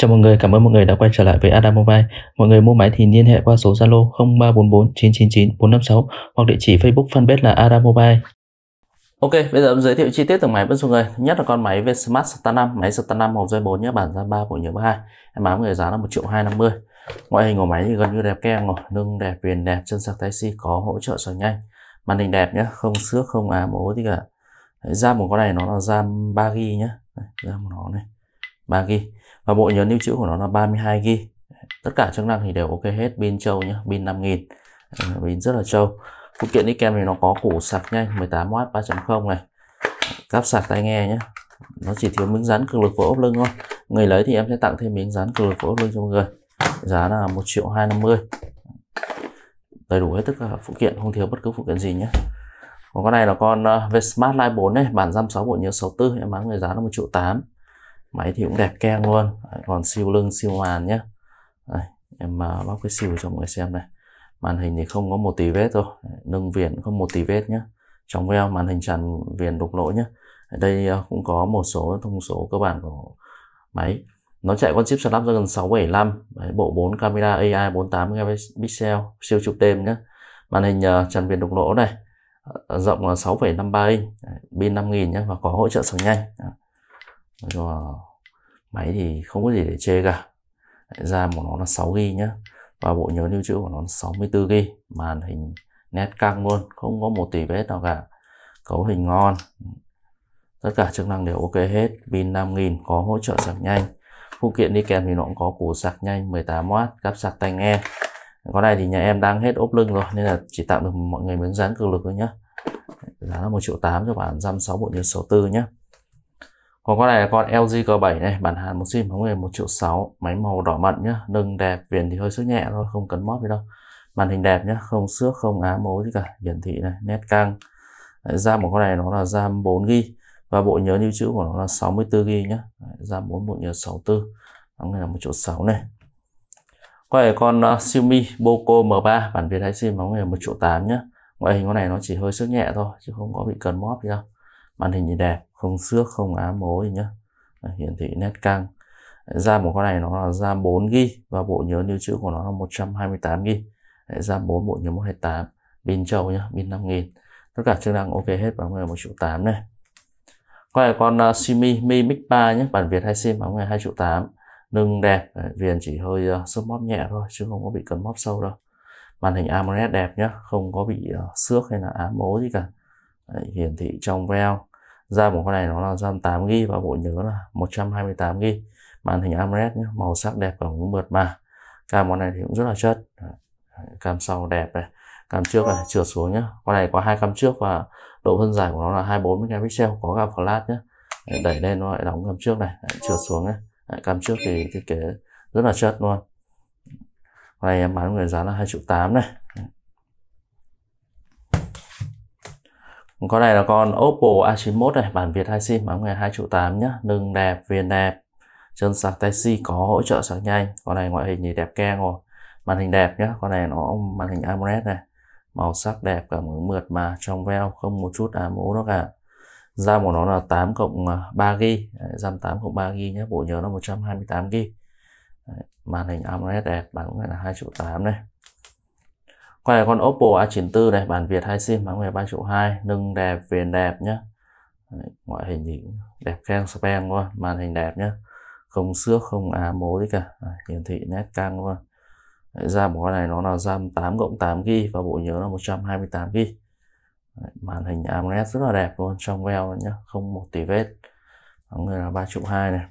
Chào mọi người, cảm ơn mọi người đã quay trở lại với Adam Mobile. Mọi người mua máy thì liên hệ qua số Zalo 0344 999 456 hoặc địa chỉ Facebook fanpage là Adam Mobile. Ok, bây giờ em giới thiệu chi tiết từng máy với mọi người. Nhất là con máy Vsmart Smart Star 5, máy Star 5 màu dây 4 nhé, bản ra 3 bộ nhớ 2, Em bán người giá là 1 triệu 250. Ngoại hình của máy thì gần như đẹp kem rồi, lưng đẹp, viền đẹp, chân sạc tai si có hỗ trợ sạc nhanh. Màn hình đẹp nhé, không xước, không ám ố gì cả. RAM của con này nó là RAM 3GB nhé. RAM của nó này, 3GB và bộ nhớ lưu trữ của nó là 32 GB tất cả chức năng thì đều ok hết pin trâu nhé pin 5000 ờ, pin rất là trâu phụ kiện đi kèm thì nó có củ sạc nhanh 18W 3.0 này cáp sạc tai nghe nhé nó chỉ thiếu miếng dán cường lực của ốp lưng thôi người lấy thì em sẽ tặng thêm miếng dán cường lực của ốp lưng cho mọi người giá là 1 triệu 250 đầy đủ hết tất cả phụ kiện không thiếu bất cứ phụ kiện gì nhé còn con này là con uh, ờ, Vsmart Line 4 này bản RAM 6 bộ nhớ 64 em bán người giá là 1 triệu 8 máy thì cũng đẹp keng luôn còn siêu lưng siêu màn nhé đây em à, bóc cái siêu cho mọi người xem này màn hình thì không có một tí vết thôi nâng viền không một tí vết nhé trong veo màn hình tràn viền đục lỗ nhé ở đây à, cũng có một số thông số cơ bản của máy nó chạy con chip Snapdragon 675 đấy, bộ 4 camera AI 48 pixel siêu chụp đêm nhé màn hình à, tràn viền đục lỗ này rộng là 6,53 inch pin 5000 nhé và có hỗ trợ sạc nhanh rồi máy thì không có gì để chê cả Ra của nó là 6 g nhé và bộ nhớ lưu trữ của nó là 64 g màn hình nét căng luôn không có một tỷ vết nào cả cấu hình ngon tất cả chức năng đều ok hết pin 5000 có hỗ trợ sạc nhanh phụ kiện đi kèm thì nó cũng có củ sạc nhanh 18W cáp sạc tai nghe con này thì nhà em đang hết ốp lưng rồi nên là chỉ tạm được mọi người miếng dán cường lực thôi nhé giá là một triệu tám cho bản dăm sáu bộ nhớ 64 nhé còn con này là con LG G7 này bản Hàn một sim có người một triệu sáu máy màu đỏ mận nhá nâng đẹp viền thì hơi sức nhẹ thôi không cấn mót gì đâu màn hình đẹp nhá không xước không á mố gì cả hiển thị này nét căng RAM của con này nó là RAM 4 g, và bộ nhớ lưu trữ của nó là 64 g nhá RAM 4 bộ nhớ 64 nó là một triệu 6 này con này ờ, con Xiaomi Poco M3 bản Việt hay sim nó là một triệu 8 nhá ngoại hình con này nó chỉ hơi sức nhẹ thôi chứ không có bị cần móp gì đâu màn hình thì đẹp không xước không ám mối nhé hiển thị nét căng RAM của con này nó là RAM 4GB và bộ nhớ lưu trữ của nó là 128GB RAM 4 bộ nhớ 128 pin châu nhá pin 5000 tất cả chức năng ok hết bán ngày 1 triệu 8 này con này con uh, Simi Mi Mix 3 nhé bản Việt hay sim bán ngày 2 triệu 8 nâng đẹp viền chỉ hơi uh, xước móp nhẹ thôi chứ không có bị cấn móp sâu đâu màn hình AMOLED đẹp nhá không có bị uh, xước hay là ám mố gì cả Đấy, hiển thị trong veo RAM của con này nó là RAM 8 GB và bộ nhớ là 128 GB màn hình AMOLED nhé, màu sắc đẹp và cũng mượt mà cam con này thì cũng rất là chất cam sau đẹp này cam trước này trượt xuống nhé con này có hai cam trước và độ phân giải của nó là 24 megapixel có cả flash nhé đẩy lên nó lại đóng cam trước này trượt xuống nhé cam trước thì thiết kế rất là chất luôn con này em bán người giá là hai triệu tám này con này là con Oppo A91 này bản Việt 2 sim bám ngày 2 triệu 8 nhá lưng đẹp viền đẹp chân sạc Type-C có hỗ trợ sạc nhanh con này ngoại hình thì đẹp keng rồi màn hình đẹp nhá con này nó màn hình AMOLED này màu sắc đẹp cảm ứng mượt mà trong veo không một chút ám ố nó cả RAM của nó là 8 cộng 3 à, g RAM 8 cộng 3 g nhé bộ nhớ là 128 g màn hình AMOLED đẹp bản cũng là 2 triệu 8 này khoe con Oppo A94 này bản Việt hai sim bán ngoài 3 triệu 2 nâng đẹp viền đẹp nhá ngoại hình thì đẹp keng span quá màn hình đẹp nhá không xước không á à mối cả Đấy, hiển thị nét căng quá Đấy, RAM của con này nó là RAM 8 cộng 8 GB và bộ nhớ là 128 GB màn hình AMOLED rất là đẹp luôn trong veo nhá không một tỷ vết bóng người là 3 triệu 2 này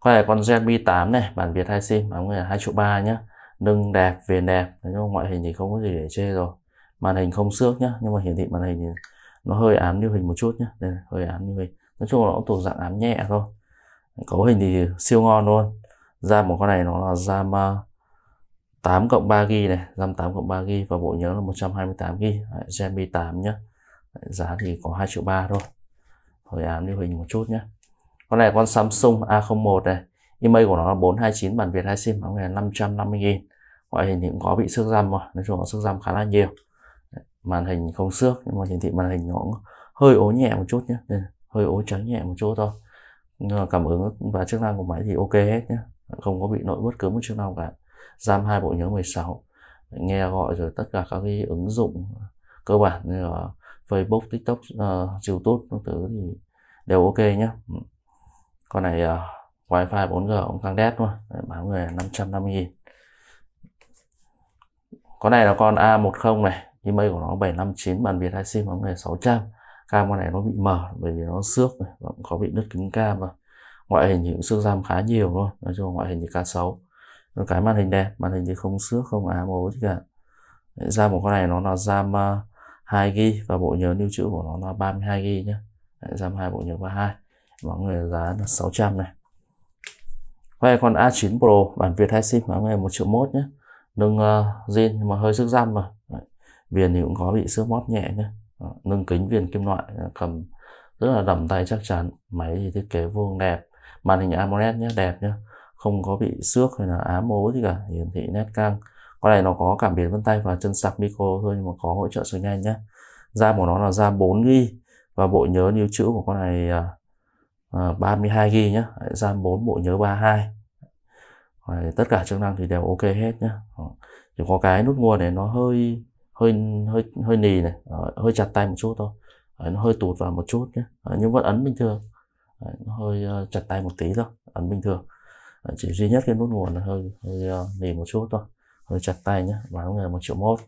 con này con Zenmi 8 này bản Việt hai sim bóng người là 2 triệu 3 nhá nâng đẹp viền đẹp nhưng mà ngoại hình thì không có gì để chê rồi màn hình không xước nhá nhưng mà hiển thị màn hình thì nó hơi ám như hình một chút nhá đây hơi ám như hình nói chung là nó thuộc dạng ám nhẹ thôi cấu hình thì siêu ngon luôn RAM của con này nó là RAM 8 à, cộng 3 g này RAM 8 cộng 3 g và bộ nhớ là 128 g Gen b tám nhá giá thì có 2 triệu ba thôi hơi ám như hình một chút nhá con này con Samsung A01 này email của nó là 429 bản việt 2 sim bán ngày 550 nghìn ngoại hình thì cũng có bị xước răm rồi nói chung có xước răm khá là nhiều màn hình không xước nhưng mà hiển thị màn hình nó cũng hơi ố nhẹ một chút nhé hơi ố trắng nhẹ một chút thôi nhưng mà cảm ứng và chức năng của máy thì ok hết nhé không có bị nội bất cứ một chức năng cả RAM hai bộ nhớ 16 nghe gọi rồi tất cả các cái ứng dụng cơ bản như là Facebook, TikTok, uh, YouTube các thứ thì đều ok nhé con này uh, wifi 4G cũng căng đét luôn Đấy, bán người 550 nghìn con này là con A10 này email của nó 759 bàn việt hai sim bóng người 600 cam con này nó bị mở bởi vì nó xước này cũng có bị nứt kính cam và ngoại hình thì cũng xước giam khá nhiều luôn nói chung ngoại hình thì cá xấu rồi cái màn hình đẹp màn hình thì không xước không á mố gì cả ra một con này nó là RAM 2 g và bộ nhớ lưu trữ của nó là 32 g nhé RAM hai bộ nhớ 32 mọi người giá là 600 này hay con A9 Pro bản Việt hay sim bán ngày 1 triệu mốt nhé nâng uh, zin nhưng mà hơi sức răm mà Đấy. viền thì cũng có bị xước móp nhẹ nhé Đó. Ờ, nâng kính viền kim loại ờ, cầm rất là đầm tay chắc chắn máy thì thiết kế vuông đẹp màn hình AMOLED nhé đẹp nhé không có bị xước hay là ám mố gì cả hiển thị nét căng con này nó có cảm biến vân tay và chân sạc micro thôi nhưng mà có hỗ trợ sạc nhanh nhé ra của nó là ra 4 g và bộ nhớ lưu trữ của con này uh, à, 32 GB nhé RAM 4 bộ nhớ 32 à, tất cả chức năng thì đều ok hết nhé ờ, chỉ có cái nút nguồn này nó hơi hơi hơi hơi nì này à, hơi chặt tay một chút thôi à, nó hơi tụt vào một chút nhé à, nhưng vẫn ấn bình thường à, nó hơi ờ, chặt tay một tí thôi ấn bình thường à, chỉ duy nhất cái nút nguồn là hơi hơi uh, nì một chút thôi hơi chặt tay nhé bán người một triệu mốt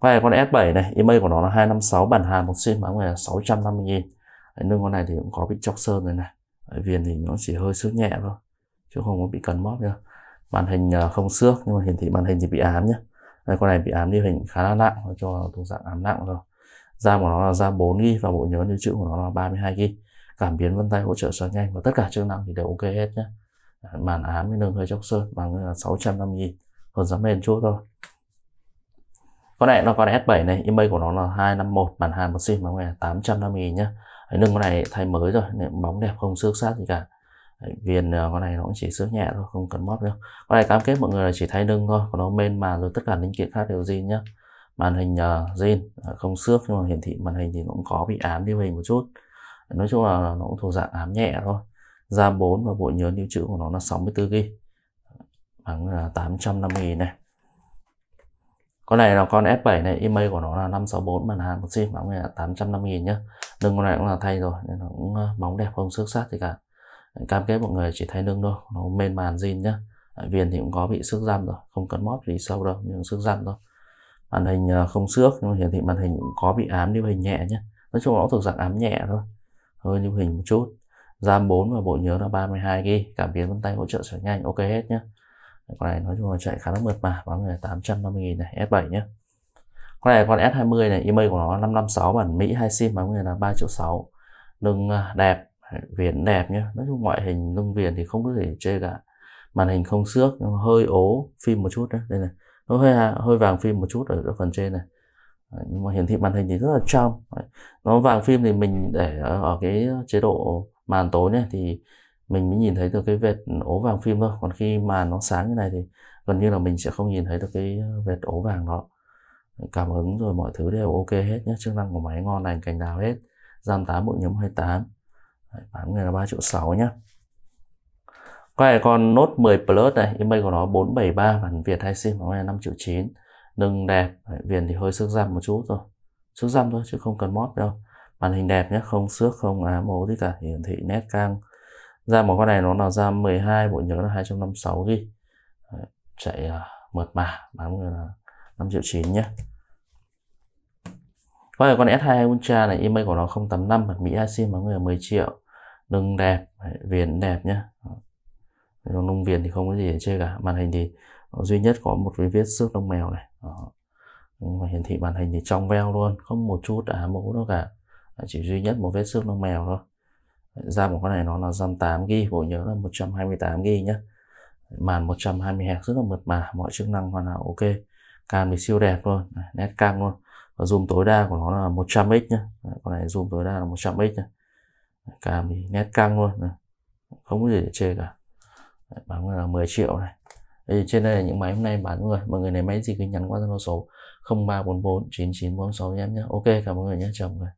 quay con S7 này, email của nó là 256 bản hàng một sim bán người là 650 000 nâng con này thì cũng có bị chóc sơn rồi này ở viền thì nó chỉ hơi xước nhẹ thôi chứ không có bị cần móp nữa màn hình à, không xước nhưng mà hiển thị màn hình thì bị ám nhá. đây, con này bị ám đi hình khá là nặng nó cho thuộc dạng ám nặng rồi RAM của nó là RAM 4 GB và bộ nhớ lưu trữ của nó là 32 GB cảm biến vân tay hỗ trợ xoay nhanh và tất cả chức năng thì đều ok hết nhé màn ám với nâng hơi chóc sơn bằng 650 nghìn, hơn giá mềm chút thôi con này nó con S7 này, email của nó là 251, bản hàng một sim mà ngoài 850 nghìn nhá. Đấy, lưng con này thay mới rồi bóng đẹp không xước sát gì cả Đấy, viền ờ, con này nó cũng chỉ xước nhẹ thôi không cần móp đâu con này cam kết mọi người là chỉ thay lưng thôi còn nó bên mà rồi tất cả linh kiện khác đều zin nhá màn hình uh, zin ờ, không xước nhưng mà hiển thị màn hình thì cũng có bị ám điêu hình một chút nói chung là nó cũng thuộc dạng ám nhẹ thôi RAM 4 và bộ nhớ lưu trữ của nó là 64 g bằng tám 850 000 này con này là con S7 này email của nó là 564 màn hàng một sim bóng này là 850 nghìn nhá lưng con này cũng là thay rồi nên nó cũng ờ, bóng đẹp không xước sát gì cả cam kết mọi người chỉ thay lưng thôi nó mên màn zin nhá viền thì cũng có bị xước răm rồi không cần móp gì sâu đâu nhưng xước răm thôi màn hình ờ, không xước nhưng hiển thị màn hình cũng có bị ám lưu hình nhẹ nhá nói chung nó thuộc dạng ám nhẹ thôi hơi lưu hình một chút RAM 4 và bộ nhớ là 32 GB cảm biến vân tay hỗ trợ sạc nhanh ok hết nhá con này nói chung là chạy khá là mượt mà bán người 850 nghìn này S7 nhé con này con S20 này email của nó 556 bản Mỹ hai sim bán người là 3 triệu 6 lưng à, đẹp viền đẹp nhé nói chung ngoại hình lưng viền thì không có thể chê cả màn hình không xước nhưng hơi ố phim một chút đấy đây này nó hơi à, hơi vàng phim một chút ở phần trên này nhưng mà hiển thị màn hình thì rất là trong nó vàng phim thì mình để ở cái chế độ màn tối này thì mình mới nhìn thấy được cái vệt ố vàng phim thôi còn khi mà nó sáng như này thì gần như là mình sẽ không nhìn thấy được cái ờ, vệt ố vàng đó cảm ứng rồi mọi thứ đều ok hết nhé chức năng của máy ngon lành cảnh đào hết RAM 8 bộ nhấm 28 bán người là 3 triệu 6 nhé quay lại con Note 10 Plus này email của nó 473 bản Việt hay sim nó là 5 triệu 9 nâng đẹp viền thì hơi xước răm một chút thôi xước răm thôi chứ không cần mót đâu màn hình đẹp nhé không xước không ám mố gì cả hiển thị nét căng ra một con này nó là RAM 12 bộ nhớ là 256 GB chạy uh, mượt mà bán người là 5 triệu 9 nhé Quay con s 2 Ultra này email của nó 085 mặt Mỹ sim bán người là 10 triệu nâng đẹp viền đẹp nhá còn nông viền thì không có gì để chơi cả màn hình thì duy nhất có một cái viết xước lông mèo này Mà hiển thị màn hình thì trong veo luôn không một chút ả mẫu đâu cả chỉ duy nhất một vết xước lông mèo thôi RAM của con này nó là RAM 8GB bộ nhớ là 128GB nhé màn 120Hz rất là mượt mà mọi chức năng hoàn hảo ok cam thì siêu đẹp luôn à, nét cam luôn và zoom tối đa của nó là 100x nhé con này zoom tối đa là 100x nhé cam thì nét cam luôn à, không có gì để chê cả bán là 10 triệu này Đây, trên đây là những máy hôm nay bán người mọi người này máy gì cứ nhắn qua số 0344 9946 em nhé ok cảm ơn người nhé chào mọi người